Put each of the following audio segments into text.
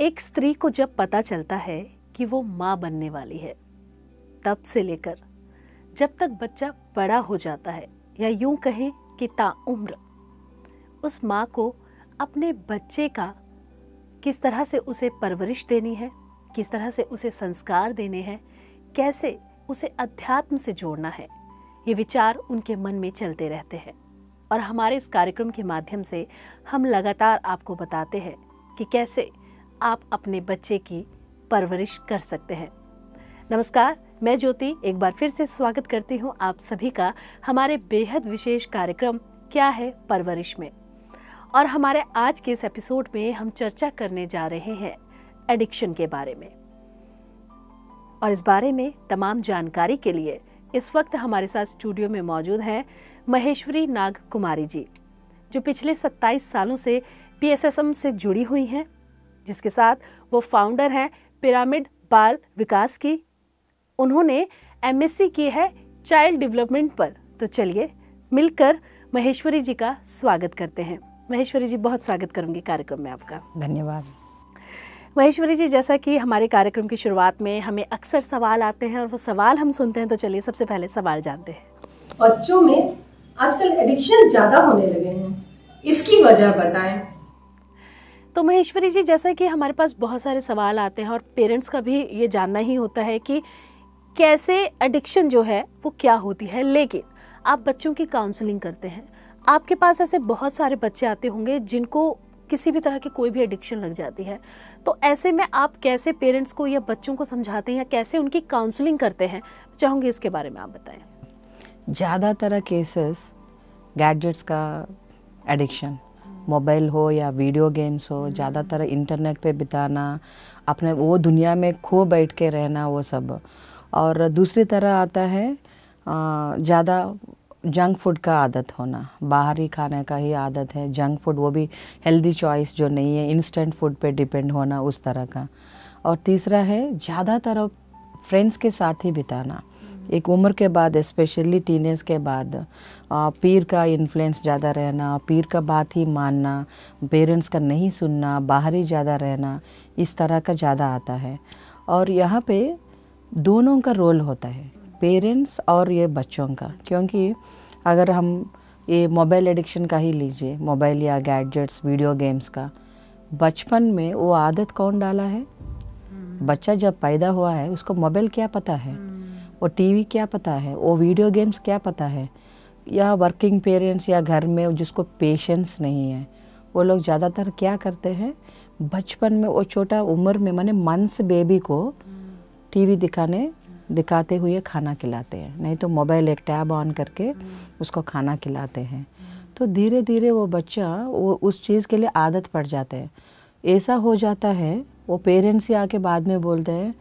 एक स्त्री को जब पता चलता है कि वो माँ बनने वाली है तब से लेकर जब तक बच्चा बड़ा हो जाता है या यूं कहें कि ताउम्र उस माँ को अपने बच्चे का किस तरह से उसे परवरिश देनी है किस तरह से उसे संस्कार देने हैं कैसे उसे अध्यात्म से जोड़ना है ये विचार उनके मन में चलते रहते हैं और हमारे इस कार्यक्रम के माध्यम से हम लगातार आपको बताते हैं कि कैसे आप अपने बच्चे की परवरिश कर सकते हैं नमस्कार मैं ज्योति एक बार फिर से स्वागत करती हूँ आप सभी का हमारे बेहद विशेष कार्यक्रम क्या है परवरिश में और हमारे आज के इस एपिसोड में हम चर्चा करने जा रहे हैं एडिक्शन के बारे में और इस बारे में तमाम जानकारी के लिए इस वक्त हमारे साथ स्टूडियो में मौजूद हैं महेश्वरी नाग कुमारी जी जो पिछले 27 सालों से पीएसएसएम से जुड़ी हुई हैं जिसके साथ वो फाउंडर हैं पिरामिड बाल विकास की उन्होंने एम की है चाइल्ड डेवलपमेंट पर तो चलिए मिलकर महेश्वरी जी का स्वागत करते हैं महेश्वरी जी बहुत स्वागत करूंगी कार्यक्रम में आपका धन्यवाद महेश्वरी जी जैसा कि हमारे कार्यक्रम की शुरुआत में हमें अक्सर सवाल आते हैं और वो सवाल हम सुनते हैं तो चलिए सबसे पहले सवाल जानते हैं बच्चों में आजकल एडिक्शन ज़्यादा होने लगे हैं इसकी वजह बताएं तो महेश्वरी जी जैसा कि हमारे पास बहुत सारे सवाल आते हैं और पेरेंट्स का भी ये जानना ही होता है कि कैसे एडिक्शन जो है वो क्या होती है लेकिन आप बच्चों की काउंसलिंग करते हैं आपके पास ऐसे बहुत सारे बच्चे आते होंगे जिनको किसी भी तरह की कोई भी एडिक्शन लग जाती है तो ऐसे में आप कैसे पेरेंट्स को या बच्चों को समझाते हैं या कैसे उनकी काउंसलिंग करते हैं चाहूँगी इसके बारे में आप बताएं ज़्यादातर केसेस गैजेट्स का एडिक्शन मोबाइल हो या वीडियो गेम्स हो हम्म। ज़्यादातर इंटरनेट पे बिताना अपने वो दुनिया में खो बैठ के रहना वो सब और दूसरी तरह आता है ज़्यादा जंक फूड का आदत होना बाहरी खाने का ही आदत है जंक फूड वो भी हेल्दी चॉइस जो नहीं है इंस्टेंट फूड पे डिपेंड होना उस तरह का और तीसरा है ज़्यादातर फ्रेंड्स के साथ ही बिताना एक उम्र के बाद स्पेशली टीनेज के बाद पीर का इन्फ्लुएंस ज़्यादा रहना पीर का बात ही मानना पेरेंट्स का नहीं सुनना बाहर ही ज़्यादा रहना इस तरह का ज़्यादा आता है और यहाँ पे दोनों का रोल होता है पेरेंट्स और ये बच्चों का क्योंकि अगर हम ये मोबाइल एडिक्शन का ही लीजिए मोबाइल या गैडजेट्स वीडियो गेम्स का बचपन में वो आदत कौन डाला है हम्म। बच्चा जब पैदा हुआ है उसको मोबाइल क्या पता है हम्म। वो टीवी क्या पता है वो वीडियो गेम्स क्या पता है या वर्किंग पेरेंट्स या घर में जिसको पेशेंस नहीं है वो लोग ज़्यादातर क्या करते हैं बचपन में वो छोटा उम्र में माने मंस बेबी को टीवी दिखाने दिखाते हुए खाना खिलाते हैं नहीं तो मोबाइल एक टैब ऑन करके उसको खाना खिलाते हैं तो धीरे धीरे वो बच्चा वो उस चीज़ के लिए आदत पड़ जाते हैं ऐसा हो जाता है वो पेरेंट्स ही आके बाद में बोलते हैं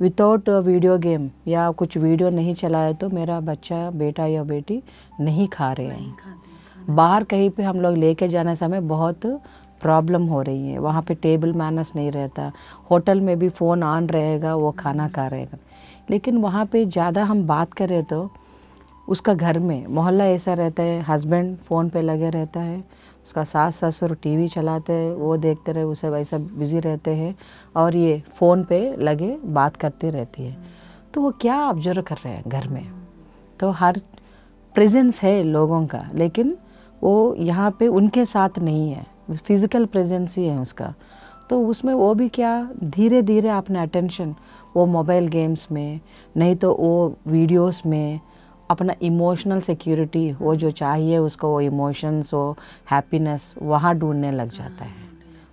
विदाउट वीडियो गेम या कुछ वीडियो नहीं चलाए तो मेरा बच्चा बेटा या बेटी नहीं खा रहे हैं बाहर कहीं पे हम लोग लेके जाने समय बहुत प्रॉब्लम हो रही है वहाँ पे टेबल मैनस नहीं रहता होटल में भी फ़ोन ऑन रहेगा वो खाना हम्म। खा रहेगा लेकिन वहाँ पे ज़्यादा हम बात करें तो उसका घर में मोहल्ला ऐसा रहता है हस्बैंड फ़ोन पे लगे रहता है उसका सास ससुर टीवी चलाते हैं वो देखते रहे उसे वैसा बिजी रहते हैं और ये फ़ोन पे लगे बात करती रहती है तो वो क्या ऑब्जर्व कर रहे हैं घर में तो हर प्रेजेंस है लोगों का लेकिन वो यहाँ पे उनके साथ नहीं है फिज़िकल प्रेजेंस ही है उसका तो उसमें वो भी क्या धीरे धीरे अपने अटेंशन वो मोबाइल गेम्स में नहीं तो वो वीडियोस में अपना इमोशनल सिक्योरिटी वो जो चाहिए उसको वो इमोशंस वो हैप्पीनेस वहाँ ढूंढने लग जाता है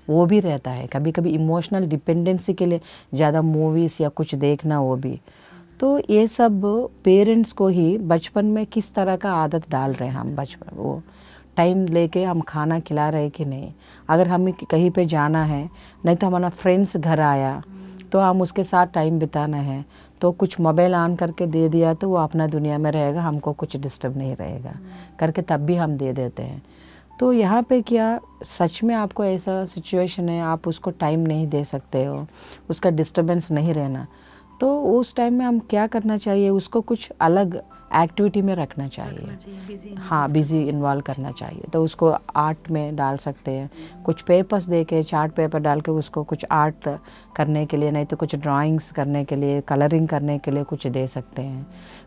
वो भी रहता है कभी कभी इमोशनल डिपेंडेंसी के लिए ज़्यादा मूवीज़ या कुछ देखना वो भी तो ये सब पेरेंट्स को ही बचपन में किस तरह का आदत डाल रहे हैं हम बचपन वो टाइम लेके हम खाना खिला रहे कि नहीं अगर हमें कहीं पे जाना है नहीं तो हमारा फ्रेंड्स घर आया तो हम उसके साथ टाइम बिताना है तो कुछ मोबाइल ऑन करके दे दिया तो वो अपना दुनिया में रहेगा हमको कुछ डिस्टर्ब नहीं रहेगा हम्म। करके तब भी हम दे देते हैं तो यहाँ पे क्या सच में आपको ऐसा सिचुएशन है आप उसको टाइम नहीं दे सकते हो उसका डिस्टर्बेंस नहीं रहना तो उस टाइम में हम क्या करना चाहिए उसको कुछ अलग एक्टिविटी में रखना चाहिए हाँ बिजी इन्वॉल्व करना चाहिए तो उसको आर्ट में डाल सकते हैं कुछ पेपर्स दे के चार्ट पेपर डाल के उसको कुछ आर्ट करने के लिए नहीं तो कुछ ड्राइंग्स करने के लिए कलरिंग करने के लिए कुछ दे सकते हैं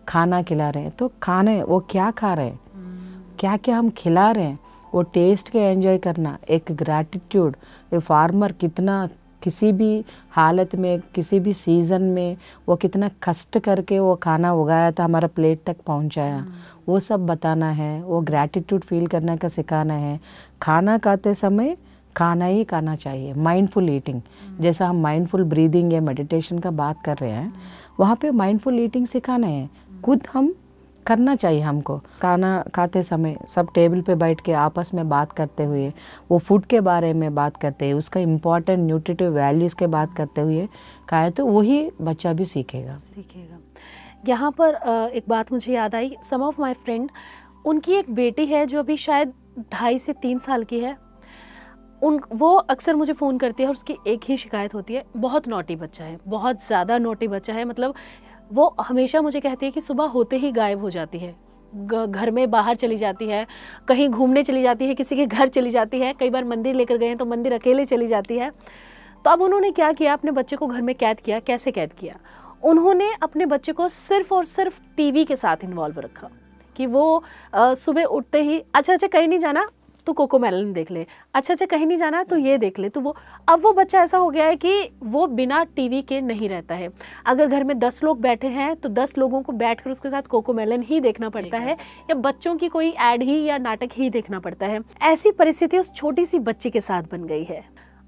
खाना खिला रहे हैं तो खाने वो क्या खा रहे हैं हम्म। क्या क्या हम खिला रहे हैं वो टेस्ट के एंजॉय करना एक ग्रैटिट्यूड ये फार्मर कितना किसी भी हालत में किसी भी सीज़न में वो कितना कष्ट करके वो खाना उगाया था हमारा प्लेट तक पहुंचाया वो सब बताना है वो ग्रैटिट्यूड फील करने का सिखाना है खाना खाते समय खाना ही खाना चाहिए माइंडफुल ईटिंग जैसा हम माइंडफुल ब्रीदिंग या मेडिटेशन का बात कर रहे हैं वहाँ पे माइंडफुल ईटिंग सिखाना है खुद हम करना चाहिए हमको खाना खाते समय सब टेबल पे बैठ के आपस में बात करते हुए वो फूड के बारे में बात करते हुए उसका इम्पोर्टेंट न्यूट्रिटिव वैल्यूज़ के बात करते हुए खाए तो वही बच्चा भी सीखेगा सीखेगा यहाँ पर एक बात मुझे याद आई सम ऑफ माई फ्रेंड उनकी एक बेटी है जो अभी शायद ढाई से तीन साल की है उन वो अक्सर मुझे फ़ोन करती है और उसकी एक ही शिकायत होती है बहुत नोटी बच्चा है बहुत ज़्यादा नोटी बच्चा है मतलब वो हमेशा मुझे कहती है कि सुबह होते ही गायब हो जाती है घर में बाहर चली जाती है कहीं घूमने चली जाती है किसी के घर चली जाती है कई बार मंदिर लेकर गए हैं तो मंदिर अकेले चली जाती है तो अब उन्होंने क्या किया अपने बच्चे को घर में कैद किया कैसे कैद किया उन्होंने अपने बच्चे को सिर्फ और सिर्फ टीवी के साथ इन्वॉल्व रखा कि वो सुबह उठते ही अच्छा अच्छा कहीं नहीं जाना तो कोको मेलन देख ले अच्छा अच्छा कहीं नहीं जाना है तो ये देख ले तो वो अब वो बच्चा ऐसा हो गया है कि वो बिना टीवी के नहीं रहता है अगर घर में दस लोग बैठे हैं तो दस लोगों को बैठ कर उसके साथ कोको मेलन ही देखना पड़ता है या बच्चों की कोई एड ही या नाटक ही देखना पड़ता है ऐसी परिस्थिति उस छोटी सी बच्ची के साथ बन गई है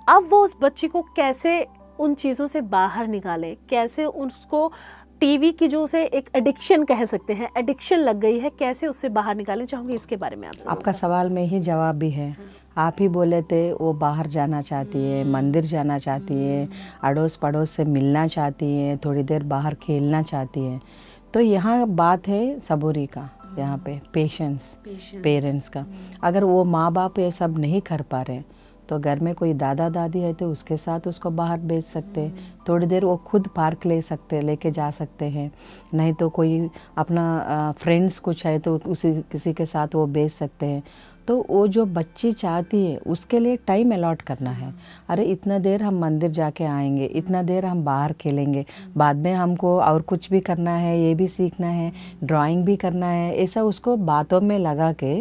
अब वो उस बच्ची को कैसे उन चीज़ों से बाहर निकाले कैसे उसको टीवी की जो उसे एक एडिक्शन कह सकते हैं एडिक्शन लग गई है कैसे उससे बाहर निकाले चाहूंगी इसके बारे में आप आपका सवाल में ही जवाब भी है आप ही बोले थे वो बाहर जाना चाहती है मंदिर जाना चाहती है अड़ोस पड़ोस से मिलना चाहती है थोड़ी देर बाहर खेलना चाहती है तो यहाँ बात है सबूरी का यहाँ पे पेशेंस पेरेंट्स का अगर वो माँ बाप ये सब नहीं कर पा रहे तो घर में कोई दादा दादी है तो उसके साथ उसको बाहर भेज सकते हैं थोड़ी देर वो खुद पार्क ले सकते लेके जा सकते हैं नहीं तो कोई अपना फ्रेंड्स कुछ है तो उसी किसी के साथ वो भेज सकते हैं तो वो जो बच्ची चाहती है उसके लिए टाइम अलॉट करना है अरे इतना देर हम मंदिर जाके आएंगे इतना देर हम बाहर खेलेंगे बाद में हमको और कुछ भी करना है ये भी सीखना है ड्राइंग भी करना है ऐसा उसको बातों में लगा के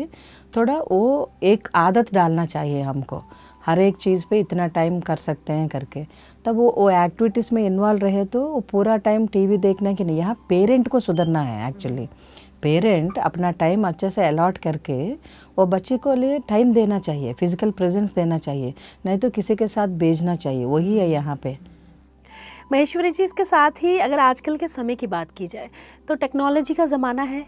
थोड़ा वो एक आदत डालना चाहिए हमको हर एक चीज़ पे इतना टाइम कर सकते हैं करके तब वो वो एक्टिविटीज़ में इन्वॉल्व रहे तो वो पूरा टाइम टीवी देखना कि नहीं यहाँ पेरेंट को सुधरना है एक्चुअली पेरेंट अपना टाइम अच्छे से अलॉट करके वो बच्चे को लिए टाइम देना चाहिए फिजिकल प्रेजेंस देना चाहिए नहीं तो किसी के साथ भेजना चाहिए वही है यहाँ पे महेश्वरी जी इसके साथ ही अगर आजकल के समय की बात की जाए तो टेक्नोलॉजी का ज़माना है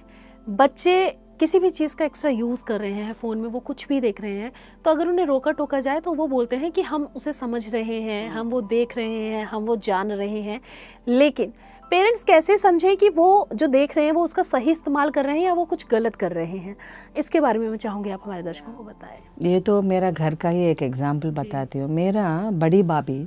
बच्चे किसी भी चीज़ का एक्स्ट्रा यूज़ कर रहे हैं फ़ोन में वो कुछ भी देख रहे हैं तो अगर उन्हें रोका टोका जाए तो वो बोलते हैं कि हम उसे समझ रहे हैं हम्म। हम वो देख रहे हैं हम वो जान रहे हैं लेकिन पेरेंट्स कैसे समझें कि वो जो देख रहे हैं वो उसका सही इस्तेमाल कर रहे हैं या वो कुछ गलत कर रहे हैं इसके बारे में मैं चाहूँगी आप हमारे दर्शकों को बताएं ये तो मेरा घर का ही एक एग्जाम्पल बताती हूँ मेरा बड़ी भाभी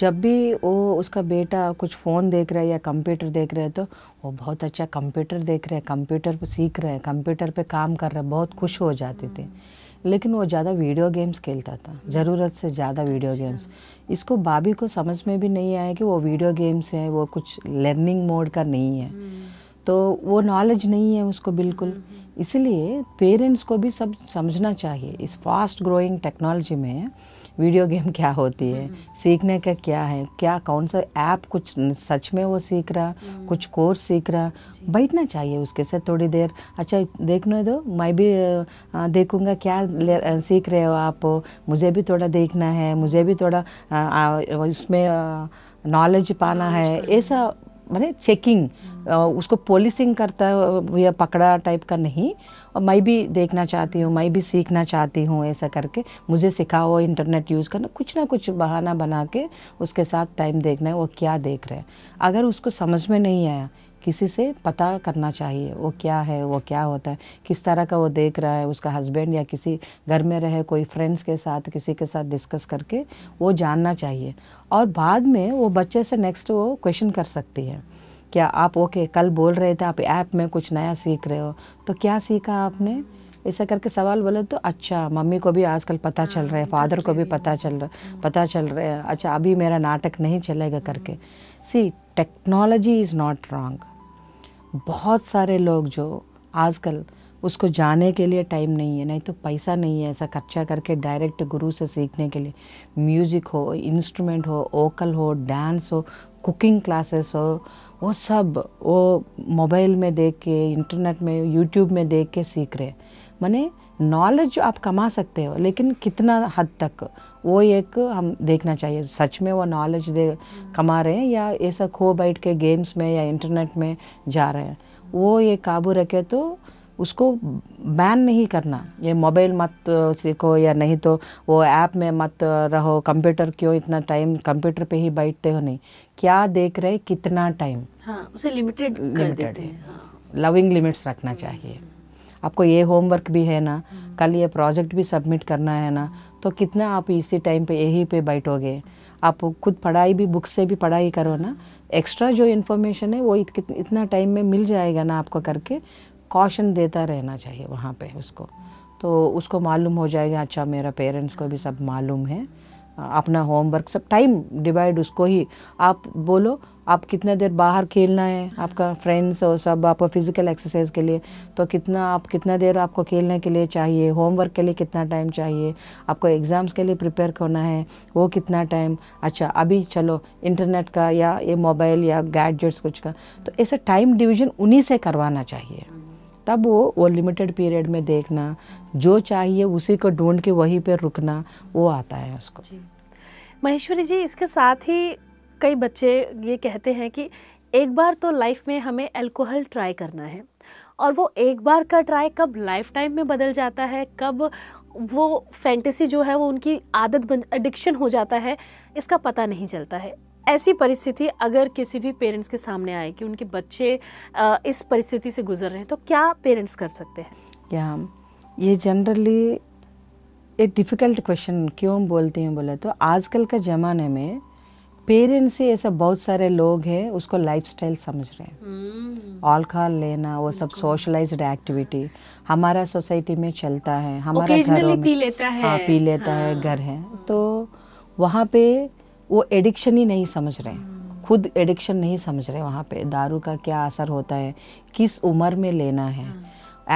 जब भी वो उसका बेटा कुछ फ़ोन देख रहा है या कंप्यूटर देख रहा है तो वो बहुत अच्छा कंप्यूटर देख रहे हैं कंप्यूटर पर सीख रहे हैं कंप्यूटर पे काम कर रहे हैं बहुत खुश हो जाते थे हम्म। लेकिन वो ज़्यादा वीडियो गेम्स खेलता था ज़रूरत से ज़्यादा वीडियो अच्छा। गेम्स इसको बाबी को समझ में भी नहीं आया कि वो वीडियो गेम्स है वो कुछ लर्निंग मोड का नहीं है हम्म। तो वो नॉलेज नहीं है उसको बिल्कुल हम्म। इसलिए पेरेंट्स को भी सब समझना चाहिए इस फास्ट ग्रोइंग टेक्नोलॉजी में वीडियो गेम क्या होती है हम्म। सीखने का क्या है क्या कौन सा ऐप कुछ सच में वो सीख रहा हम्म। कुछ कोर्स सीख रहा बैठना चाहिए उसके साथ थोड़ी देर अच्छा देखने दो मैं भी देखूँगा क्या सीख रहे हो आप मुझे भी थोड़ा देखना है मुझे भी थोड़ा उसमें नॉलेज पाना है ऐसा मैंने चेकिंग hmm. उसको पोलिसिंग करता या पकड़ा टाइप का नहीं और मैं भी देखना चाहती हूँ मैं भी सीखना चाहती हूँ ऐसा करके मुझे सिखाओ इंटरनेट यूज़ करना कुछ ना कुछ बहाना बना के उसके साथ टाइम देखना है वो क्या देख रहे हैं अगर उसको समझ में नहीं आया किसी से पता करना चाहिए वो क्या है वो क्या होता है किस तरह का वो देख रहा है उसका हस्बैंड या किसी घर में रहे कोई फ्रेंड्स के साथ किसी के साथ डिस्कस करके वो जानना चाहिए और बाद में वो बच्चे से नेक्स्ट वो क्वेश्चन कर सकती है क्या आप ओके कल बोल रहे थे आप ऐप में कुछ नया सीख रहे हो तो क्या सीखा आपने ऐसा करके सवाल बोले तो अच्छा मम्मी को भी आजकल पता चल रहा है फादर हाँ, को भी पता चल रहा पता चल रहा है अच्छा अभी मेरा नाटक नहीं चलेगा करके सी टेक्नोलॉजी इज़ नॉट रॉन्ग बहुत सारे लोग जो आजकल उसको जाने के लिए टाइम नहीं है नहीं तो पैसा नहीं है ऐसा खर्चा करके डायरेक्ट गुरु से सीखने के लिए म्यूज़िक हो इंस्ट्रूमेंट हो ओकल हो डांस हो कुकिंग क्लासेस हो वो सब वो मोबाइल में देख के इंटरनेट में यूट्यूब में देख के सीख रहे हैं मैंने नॉलेज आप कमा सकते हो लेकिन कितना हद तक वो एक हम देखना चाहिए सच में वो नॉलेज दे कमा रहे हैं या ऐसा खो बैठ के गेम्स में या इंटरनेट में जा रहे हैं वो ये काबू रखे तो उसको बैन नहीं करना ये मोबाइल मत सीखो या नहीं तो वो ऐप में मत रहो कंप्यूटर क्यों इतना टाइम कंप्यूटर पे ही बैठते हो नहीं क्या देख रहे कितना टाइम हाँ उसे लिमिटेड लिमिटेड लविंग लिमिट्स रखना चाहिए आपको ये होमवर्क भी है ना हम्म। कल ये प्रोजेक्ट भी सबमिट करना है ना तो कितना आप इसी टाइम पे यही पे बैठोगे आप खुद पढ़ाई भी बुक से भी पढ़ाई करो ना एक्स्ट्रा जो इन्फॉर्मेशन है वो इत, इतना टाइम में मिल जाएगा ना आपको करके कॉशन देता रहना चाहिए वहाँ पे उसको तो उसको मालूम हो जाएगा अच्छा मेरा पेरेंट्स को भी सब मालूम है अपना होमवर्क सब टाइम डिवाइड उसको ही आप बोलो आप कितना देर बाहर खेलना है आपका फ्रेंड्स और सब आपको फिज़िकल एक्सरसाइज के लिए तो कितना आप कितना देर आपको खेलने के लिए चाहिए होमवर्क के लिए कितना टाइम चाहिए आपको एग्ज़ाम्स के लिए प्रिपेयर करना है वो कितना टाइम अच्छा अभी चलो इंटरनेट का या ये मोबाइल या गैडजेट्स कुछ का तो ऐसे टाइम डिवीजन उन्हीं से करवाना चाहिए तब वो वो लिमिटेड पीरियड में देखना जो चाहिए उसी को ढूंढ के वहीं पर रुकना वो आता है उसको महेश्वरी जी इसके साथ ही कई बच्चे ये कहते हैं कि एक बार तो लाइफ में हमें अल्कोहल ट्राई करना है और वो एक बार का ट्राई कब लाइफ टाइम में बदल जाता है कब वो फैंटेसी जो है वो उनकी आदत बन एडिक्शन हो जाता है इसका पता नहीं चलता है ऐसी परिस्थिति अगर किसी भी पेरेंट्स के सामने आए कि उनके बच्चे इस परिस्थिति से गुजर रहे हैं तो क्या पेरेंट्स कर सकते हैं क्या ये जनरली ये डिफ़िकल्ट क्वेश्चन क्यों बोलते हैं बोले तो आजकल के ज़माने में पेरेंट्स ही ऐसा बहुत सारे लोग हैं उसको लाइफ समझ रहे हैं अल्कोहल हम्म। लेना वो सब सोशलाइज्ड एक्टिविटी हमारा सोसाइटी में चलता है हमारा घर हाँ, पी लेता है हाँ, पी लेता हाँ। है घर है तो वहाँ पे वो एडिक्शन ही नहीं समझ रहे हैं खुद एडिक्शन नहीं समझ रहे वहाँ पे दारू का क्या असर होता है किस उम्र में लेना है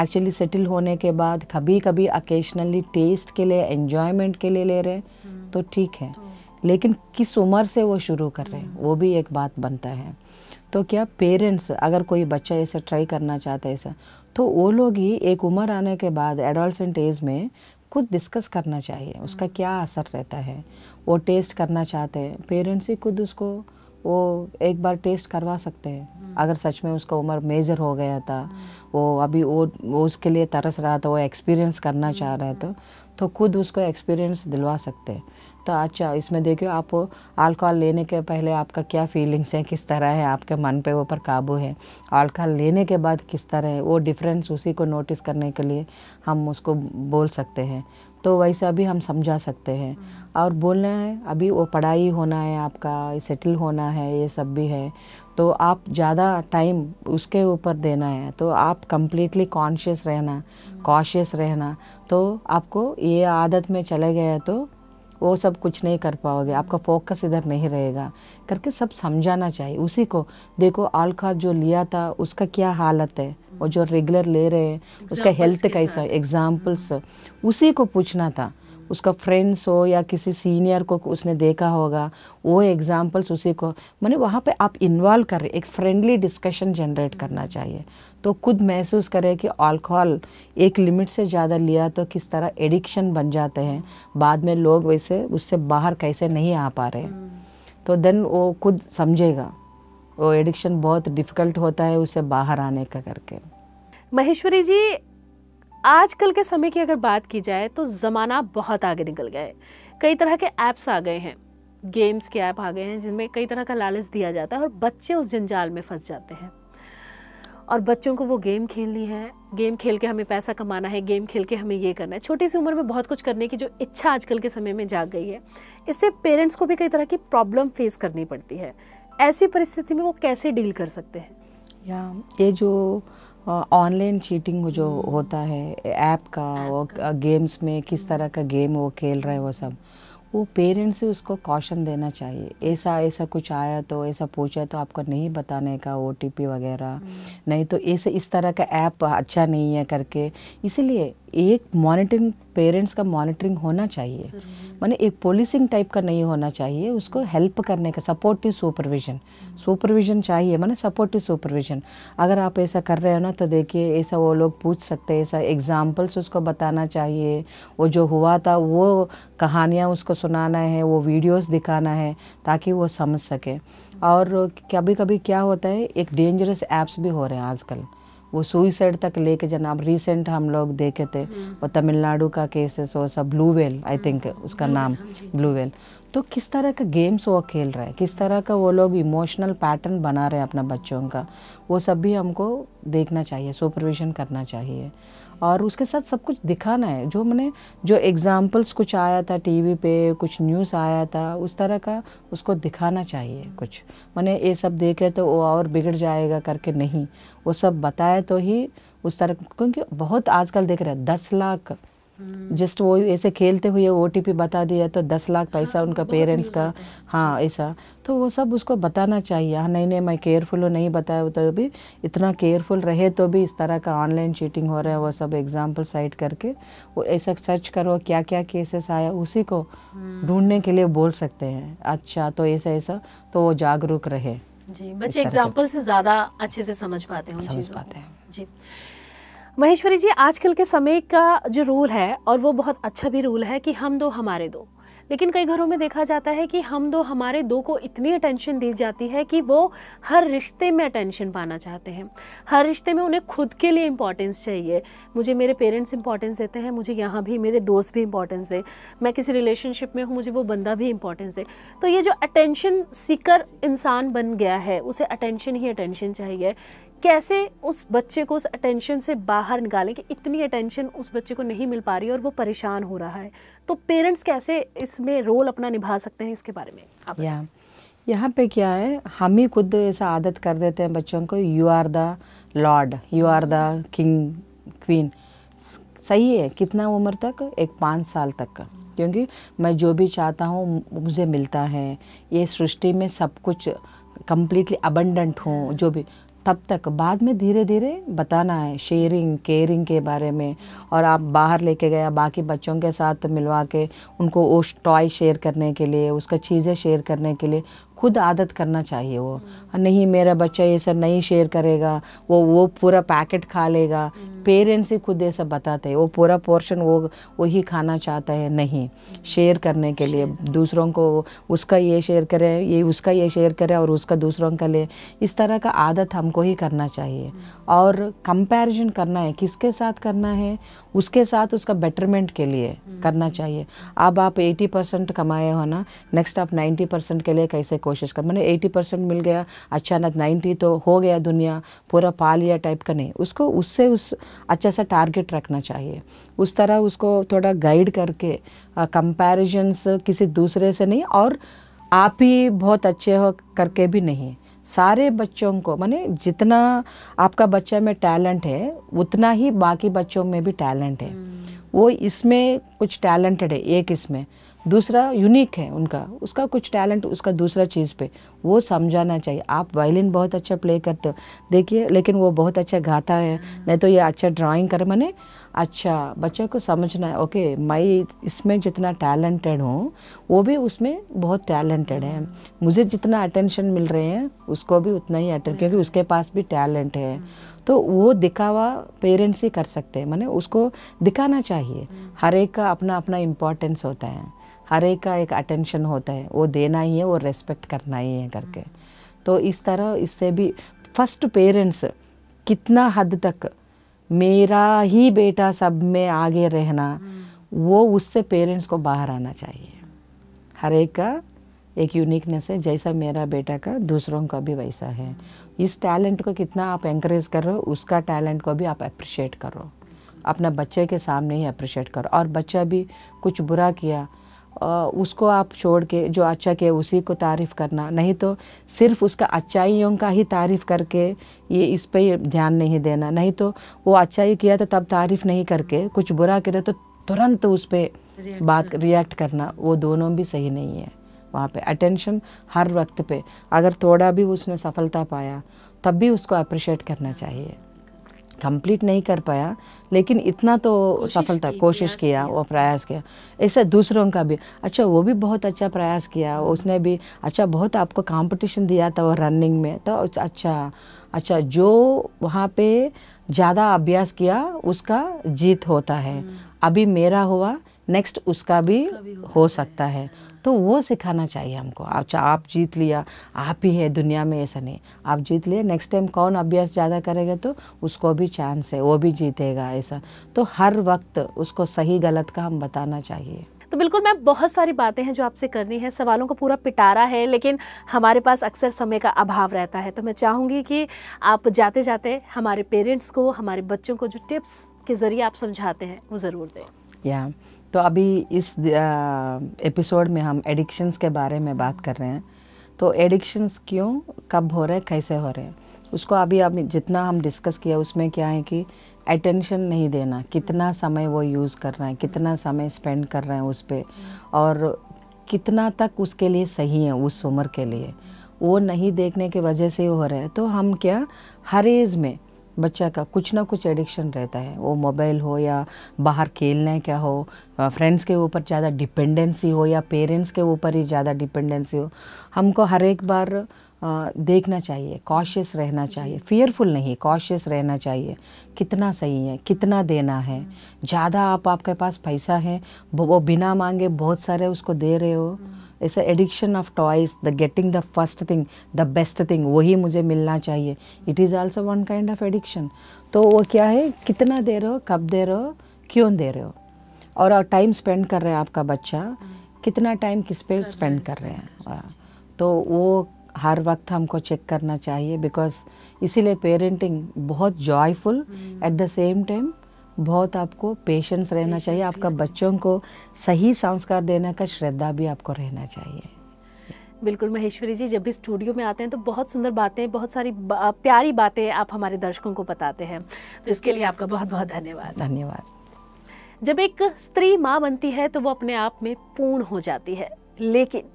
एक्चुअली हाँ। सेटल होने के बाद कभी कभी अकेशनली टेस्ट के लिए एन्जॉयमेंट के लिए ले रहे हैं हाँ। तो ठीक है हाँ। लेकिन किस उम्र से वो शुरू कर रहे हैं वो भी एक बात बनता है तो क्या पेरेंट्स अगर कोई बच्चा ऐसा ट्राई करना चाहता है ऐसा तो वो लोग ही एक उम्र आने के बाद एडोलसेंट एज में खुद डिस्कस करना चाहिए उसका क्या असर रहता है वो टेस्ट करना चाहते हैं पेरेंट्स ही खुद उसको वो एक बार टेस्ट करवा सकते हैं हम्म। अगर सच में उसका उम्र मेजर हो गया था हम्म। वो अभी वो वो उसके लिए तरस रहा था वो एक्सपीरियंस करना चाह रहा थे हम्म। तो खुद उसको एक्सपीरियंस दिलवा सकते हैं तो अच्छा इसमें देखियो आप अल्कोहल लेने के पहले आपका क्या फीलिंग्स हैं किस तरह है आपके मन पे ऊपर काबू है अल्कोहल लेने के बाद किस तरह है वो डिफरेंस उसी को नोटिस करने के लिए हम उसको बोल सकते हैं तो वैसा भी हम समझा सकते हैं और बोलना है अभी वो पढ़ाई होना है आपका सेटल होना है ये सब भी है तो आप ज़्यादा टाइम उसके ऊपर देना है तो आप कम्प्लीटली कॉन्शियस रहना कॉशियस रहना तो आपको ये आदत में चले गए तो वो सब कुछ नहीं कर पाओगे आपका फोकस इधर नहीं रहेगा करके सब समझाना चाहिए उसी को देखो आलखा जो लिया था उसका क्या हालत है और जो रेगुलर ले रहे हैं उसका हेल्थ कैसा एग्जाम्पल्स उसी को पूछना था उसका फ्रेंड्स हो या किसी सीनियर को उसने देखा होगा वो एग्जाम्पल्स उसी को मैंने वहाँ पे आप इन्वॉल्व कर रहे एक फ्रेंडली डिस्कशन जनरेट करना चाहिए तो खुद महसूस करें कि अल्कोहल एक लिमिट से ज़्यादा लिया तो किस तरह एडिक्शन बन जाते हैं बाद में लोग वैसे उससे बाहर कैसे नहीं आ पा रहे हम्म। तो देन वो खुद समझेगा वो एडिक्शन बहुत डिफ़िकल्ट होता है उसे बाहर आने का करके महेश्वरी जी आजकल के समय की अगर बात की जाए तो ज़माना बहुत आगे निकल गया है कई तरह के ऐप्स आ गए हैं गेम्स के ऐप आ गए हैं जिनमें कई तरह का लालच दिया जाता है और बच्चे उस जंजाल में फंस जाते हैं और बच्चों को वो गेम खेलनी है गेम खेल के हमें पैसा कमाना है गेम खेल के हमें ये करना है छोटी सी उम्र में बहुत कुछ करने की जो इच्छा आजकल के समय में जाग गई है इससे पेरेंट्स को भी कई तरह की प्रॉब्लम फेस करनी पड़ती है ऐसी परिस्थिति में वो कैसे डील कर सकते हैं या ये जो ऑनलाइन चीटिंग जो हम्म। होता है ऐप का वो गेम्स में किस हम्म। तरह का गेम वो खेल रहे हैं वो सब वो पेरेंट्स से उसको कॉशन देना चाहिए ऐसा ऐसा कुछ आया तो ऐसा पूछा तो आपको नहीं बताने का ओ वगैरह हम्म। नहीं तो ऐसे इस तरह का ऐप अच्छा नहीं है करके इसलिए एक मॉनिटरिंग पेरेंट्स का मॉनिटरिंग होना चाहिए माने एक पोलिसिंग टाइप का नहीं होना चाहिए उसको हेल्प करने का सपोर्टिव सुपरविजन सुपरविजन चाहिए माने सपोर्टिव सुपरविजन अगर आप ऐसा कर रहे हो ना तो देखिए ऐसा वो लोग पूछ सकते हैं ऐसा एग्जाम्पल्स उसको बताना चाहिए वो जो हुआ था वो कहानियाँ उसको सुनाना है वो वीडियोज़ दिखाना है ताकि वो समझ सके और कभी कभी क्या होता है एक डेंजरस ऐप्स भी हो रहे हैं आजकल वो सुइसाइड तक लेके जाना अब रिसेंट हम लोग देखे थे हम्म। वो तमिलनाडु का केसेस वो सब ब्लू वेल आई थिंक उसका हाँ, नाम ब्लू हाँ, वेल तो किस तरह का गेम्स वो खेल रहे हैं किस तरह का वो लोग इमोशनल पैटर्न बना रहे हैं अपना बच्चों का वो सब भी हमको देखना चाहिए सुपरविजन करना चाहिए और उसके साथ सब कुछ दिखाना है जो मैंने जो एग्जाम्पल्स कुछ आया था टीवी पे कुछ न्यूज़ आया था उस तरह का उसको दिखाना चाहिए कुछ मैंने ये सब देखे तो वो और बिगड़ जाएगा करके नहीं वो सब बताए तो ही उस तरह क्योंकि बहुत आजकल देख रहे हैं दस लाख जस्ट हम्म। वो ऐसे खेलते हुए ओ बता दिया तो दस लाख हाँ, पैसा हाँ, उनका पेरेंट्स का हाँ ऐसा तो वो सब उसको बताना चाहिए हाँ नहीं नहीं मैं केयरफुल हूँ नहीं बताया तो भी इतना केयरफुल रहे तो भी इस तरह का ऑनलाइन चीटिंग हो रहा है वो सब एग्जाम्पल साइट करके वो ऐसा सर्च करो क्या क्या केसेस आया उसी को हम्म। ढूंढने के लिए बोल सकते हैं अच्छा तो ऐसा ऐसा तो वो जागरूक रहे जी बच्चे एग्जाम्पल से ज़्यादा अच्छे से समझ पाते हैं उन चीज़ों पाते हैं जी महेश्वरी जी आजकल के समय का जो रूल है और वो बहुत अच्छा भी रूल है कि हम दो हमारे दो लेकिन कई घरों में देखा जाता है कि हम दो हमारे दो को इतनी अटेंशन दी जाती है कि वो हर रिश्ते में अटेंशन पाना चाहते हैं हर रिश्ते में उन्हें खुद के लिए इंपॉर्टेंस चाहिए मुझे मेरे पेरेंट्स इंपॉर्टेंस देते हैं मुझे यहाँ भी मेरे दोस्त भी इंपॉर्टेंस दें मैं किसी रिलेशनशिप में हूँ मुझे वो बंदा भी इंपॉर्टेंस दे तो ये जो अटेंशन सीकर इंसान बन गया है उसे अटेंशन ही अटेंशन चाहिए कैसे उस बच्चे को उस अटेंशन से बाहर निकालें कि इतनी अटेंशन उस बच्चे को नहीं मिल पा रही और वो परेशान हो रहा है तो पेरेंट्स कैसे इसमें रोल अपना निभा सकते हैं इसके बारे में आप या यहाँ पे क्या है हम ही खुद ऐसा आदत कर देते हैं बच्चों को you are the lord you are the king queen सही है कितना उम्र तक एक पाँच साल तक का क्योंकि मैं जो भी चाहता हूँ मुझे मिलता है ये सृष्टि में सब कुछ कम्प्लीटली अबंडेंट हूँ जो भी तब तक बाद में धीरे धीरे बताना है शेयरिंग केयरिंग के बारे में और आप बाहर लेके गया बाकी बच्चों के साथ मिलवा के उनको वो टॉय शेयर करने के लिए उसका चीज़ें शेयर करने के लिए खुद आदत करना चाहिए वो नहीं मेरा बच्चा ये सब नहीं शेयर करेगा वो वो पूरा पैकेट खा लेगा पेरेंट्स ही खुद ये सब बताते हैं वो पूरा पोर्शन वो वही खाना चाहता है नहीं शेयर करने के लिए दूसरों को उसका ये शेयर करें ये उसका ये शेयर करें और उसका दूसरों का ले इस तरह का आदत हमको ही करना चाहिए और कंपैरिजन करना है किसके साथ करना है उसके साथ उसका बेटरमेंट के लिए हम्म। करना चाहिए अब आप 80 परसेंट कमाए हो ना नेक्स्ट आप 90 परसेंट के लिए कैसे कोशिश कर मैंने 80 परसेंट मिल गया अचानक 90 तो हो गया दुनिया पूरा पा लिया टाइप का नहीं उसको उससे उस अच्छा सा टारगेट रखना चाहिए उस तरह उसको थोड़ा गाइड करके कंपेरिजन्स किसी दूसरे से नहीं और आप ही बहुत अच्छे हो करके भी नहीं सारे बच्चों को माने जितना आपका बच्चा में टैलेंट है उतना ही बाकी बच्चों में भी टैलेंट है वो इसमें कुछ टैलेंटेड है एक इसमें दूसरा यूनिक है उनका उसका कुछ टैलेंट उसका दूसरा चीज़ पे वो समझाना चाहिए आप वायलिन बहुत अच्छा प्ले करते हो देखिए लेकिन वो बहुत अच्छा गाता है नहीं तो ये अच्छा ड्राइंग कर मैंने अच्छा बच्चे को समझना है ओके मैं इसमें जितना टैलेंटेड हूँ वो भी उसमें बहुत टैलेंटेड है मुझे जितना अटेंशन मिल रहे हैं उसको भी उतना ही अटेंशन क्योंकि उसके पास भी टैलेंट है तो वो दिखावा पेरेंट्स ही कर सकते हैं मैंने उसको दिखाना चाहिए हर एक का अपना अपना इम्पोर्टेंस होता है हर एक का एक अटेंशन होता है वो देना ही है वो रेस्पेक्ट करना ही है करके तो इस तरह इससे भी फर्स्ट पेरेंट्स कितना हद तक मेरा ही बेटा सब में आगे रहना हम्म। वो उससे पेरेंट्स को बाहर आना चाहिए हर एक का एक यूनिकनेस है जैसा मेरा बेटा का दूसरों का भी वैसा है इस टैलेंट को कितना आप इंक्रेज करो उसका टैलेंट को भी आप अप्रिशिएट करो अपना बच्चे के सामने ही अप्रिशिएट करो और बच्चा भी कुछ बुरा किया उसको आप छोड़ के जो अच्छा किया उसी को तारीफ़ करना नहीं तो सिर्फ उसका अच्छाइयों का ही तारीफ़ करके ये इस पर ध्यान नहीं देना नहीं तो वो अच्छाई किया तो तब तारीफ़ नहीं करके कुछ बुरा करे तो तुरंत उस पर बात रिएक्ट करना वो दोनों भी सही नहीं है वहाँ पे अटेंशन हर वक्त पे अगर थोड़ा भी उसने सफलता पाया तब भी उसको अप्रिशिएट करना चाहिए कंप्लीट नहीं कर पाया लेकिन इतना तो सफलता कोशिश किया, वो प्रयास किया ऐसा दूसरों का भी अच्छा वो भी बहुत अच्छा प्रयास किया उसने भी अच्छा बहुत आपको कंपटीशन दिया था वो रनिंग में तो अच्छा अच्छा जो वहाँ पे ज़्यादा अभ्यास किया उसका जीत होता है हम्म। अभी मेरा हुआ नेक्स्ट उसका भी, उसका भी हो, हो सकता है तो वो सिखाना चाहिए हमको अच्छा आप जीत लिया आप ही है दुनिया में ऐसा नहीं आप जीत लिए नेक्स्ट टाइम कौन अभ्यास ज़्यादा करेगा तो उसको भी चांस है वो भी जीतेगा ऐसा तो हर वक्त उसको सही गलत का हम बताना चाहिए तो बिल्कुल मैम बहुत सारी बातें हैं जो आपसे करनी है सवालों का पूरा पिटारा है लेकिन हमारे पास अक्सर समय का अभाव रहता है तो मैं चाहूँगी कि आप जाते जाते हमारे पेरेंट्स को हमारे बच्चों को जो टिप्स के ज़रिए आप समझाते हैं वो ज़रूर दें या yeah. तो अभी इस एपिसोड में हम एडिक्शंस के बारे में बात कर रहे हैं तो एडिक्शंस क्यों कब हो रहे हैं कैसे हो रहे हैं उसको अभी अभी जितना हम डिस्कस किया उसमें क्या है कि अटेंशन नहीं देना कितना समय वो यूज़ कर रहे हैं कितना समय स्पेंड कर रहे हैं उस पर और कितना तक उसके लिए सही है उस उम्र के लिए वो नहीं देखने के वजह से हो रहा है तो हम क्या हर एज में बच्चा का कुछ ना कुछ एडिक्शन रहता है वो मोबाइल हो या बाहर खेलने का हो फ्रेंड्स के ऊपर ज़्यादा डिपेंडेंसी हो या पेरेंट्स के ऊपर ही ज़्यादा डिपेंडेंसी हो हमको हर एक बार देखना चाहिए कॉशियस रहना चाहिए फियरफुल नहीं कॉशियस रहना चाहिए कितना सही है कितना देना है हम्म। ज़्यादा आप आपके पास पैसा है वो बिना मांगे बहुत सारे उसको दे रहे हो hmm. It's addiction of toys the getting the first thing the best thing वही मुझे मिलना चाहिए it is also one kind of addiction तो वो क्या है कितना दे रहे हो कब दे रहे हो क्यों दे रहे हो और टाइम स्पेंड कर रहे हैं आपका बच्चा कितना टाइम किस पे स्पेंड कर रहे हैं तो वो हर वक्त हमको चेक करना चाहिए बिकॉज इसीलिए पेरेंटिंग बहुत joyful at the same time बहुत आपको पेशेंस रहना चाहिए आपका बच्चों को सही संस्कार देने का श्रद्धा भी आपको रहना चाहिए बिल्कुल महेश्वरी जी जब भी स्टूडियो में आते हैं तो बहुत सुंदर बातें बहुत सारी बा, प्यारी बातें आप हमारे दर्शकों को बताते हैं तो इसके लिए आपका बहुत बहुत धन्यवाद धन्यवाद जब एक स्त्री माँ बनती है तो वो अपने आप में पूर्ण हो जाती है लेकिन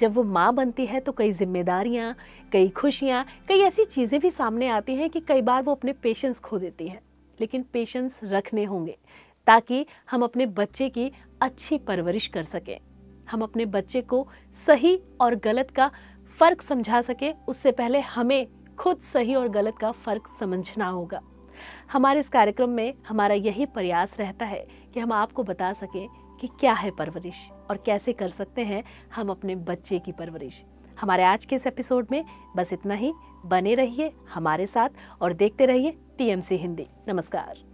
जब वो माँ बनती है तो कई जिम्मेदारियाँ कई खुशियाँ कई ऐसी चीज़ें भी सामने आती हैं कि कई बार वो अपने पेशेंस खो देती हैं लेकिन पेशेंस रखने होंगे ताकि हम अपने बच्चे की अच्छी परवरिश कर सकें हम अपने बच्चे को सही और गलत का फ़र्क समझा सकें उससे पहले हमें खुद सही और गलत का फ़र्क समझना होगा हमारे इस कार्यक्रम में हमारा यही प्रयास रहता है कि हम आपको बता सकें कि क्या है परवरिश और कैसे कर सकते हैं हम अपने बच्चे की परवरिश हमारे आज के इस एपिसोड में बस इतना ही बने रहिए हमारे साथ और देखते रहिए टीएमसी हिंदी नमस्कार